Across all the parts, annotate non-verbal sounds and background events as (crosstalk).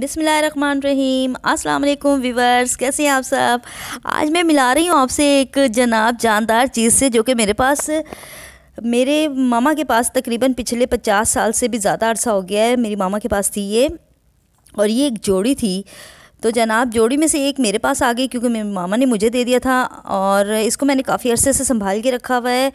बिसमीम अल्लाम वीवर्स कैसे हैं आप सब आज मैं मिला रही हूँ आपसे एक जनाब जानदार चीज़ से जो कि मेरे पास मेरे मामा के पास तकरीबन पिछले पचास साल से भी ज़्यादा अरसा हो गया है मेरी मामा के पास थी ये और ये एक जोड़ी थी तो जनाब जोड़ी में से एक मेरे पास आ गई क्योंकि मेरे मामा ने मुझे दे दिया था और इसको मैंने काफ़ी अरसे से संभाल के रखा हुआ है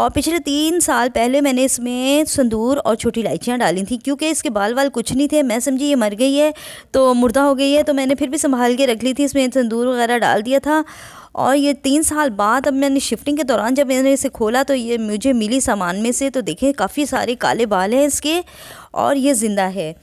और पिछले तीन साल पहले मैंने इसमें संदूर और छोटी इलायचियाँ डाली थी क्योंकि इसके बाल वाल कुछ नहीं थे मैं समझी ये मर गई है तो मुर्दा हो गई है तो मैंने फिर भी संभाल के रख ली थी इसमें संदूर वगैरह डाल दिया था और ये तीन साल बाद अब मैंने शिफ्टिंग के दौरान जब मैंने इसे खोला तो ये मुझे मिली सामान में से तो देखें काफ़ी सारे काले बाल हैं इसके और ये ज़िंदा है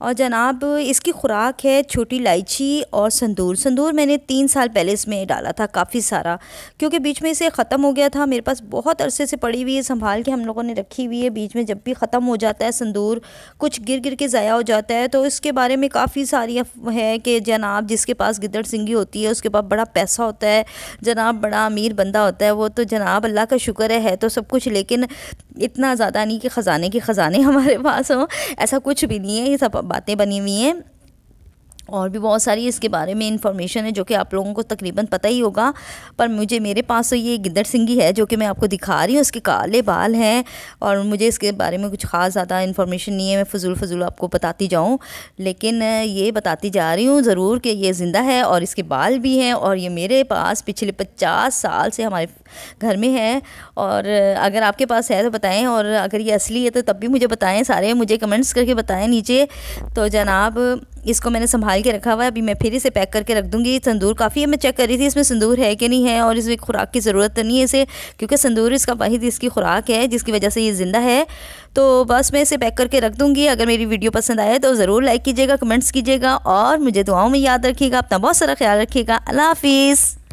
और जनाब इसकी खुराक है छोटी इलायची और संदूर संदूर मैंने तीन साल पहले इसमें डाला था काफ़ी सारा क्योंकि बीच में इसे ख़त्म हो गया था मेरे पास बहुत अरसे से पड़ी हुई है संभाल के हम लोगों ने रखी हुई है बीच में जब भी ख़त्म हो जाता है संदूर कुछ गिर गिर के ज़ाया हो जाता है तो इसके बारे में काफ़ी सारी है कि जनाब जिसके पास गिदड़ सिंगी होती है उसके पास बड़ा पैसा होता है जनाब बड़ा अमीर बंदा होता है वो तो जनाब अल्लाह का शुक्र है, है तो सब कुछ लेकिन इतना ज़्यादा नहीं कि ख़ज़ाने के ख़ज़ाने (laughs) हमारे पास हों ऐसा कुछ भी नहीं है ये सब बातें बनी हुई हैं और भी बहुत सारी इसके बारे में इन्फॉर्मेशन है जो कि आप लोगों को तकरीबन पता ही होगा पर मुझे मेरे पास तो ये गिद्दड़ सिंगी है जो कि मैं आपको दिखा रही हूँ उसके काले बाल हैं और मुझे इसके बारे में कुछ ख़ास ज़्यादा इन्फॉर्मेशन नहीं है मैं फजूल फजूल आपको बताती जाऊँ लेकिन ये बताती जा रही हूँ ज़रूर कि ये ज़िंदा है और इसके बाल भी हैं और ये मेरे पास पिछले पचास साल से हमारे घर में है और अगर आपके पास है तो बताएँ और अगर ये असली है तो तब भी मुझे बताएँ सारे मुझे कमेंट्स करके बताएं नीचे तो जनाब इसको मैंने संभाल के रखा हुआ है अभी मैं फिर इसे पैक करके रख दूँगी संदूर काफ़ी है मैं चेक कर रही थी इसमें संदूर है कि नहीं है और इसमें खुराक की ज़रूरत तो नहीं है इसे क्योंकि संदूर इसका वाहिद इसकी खुराक है जिसकी वजह से ये ज़िंदा है तो बस मैं इसे पैक करके रख दूँगी अगर मेरी वीडियो पसंद आए तो ज़रूर लाइक कीजिएगा कमेंट्स कीजिएगा और मुझे दुआओं में याद रखिएगा अपना बहुत सारा ख्याल रखिएगा अल्लाह हाफिज़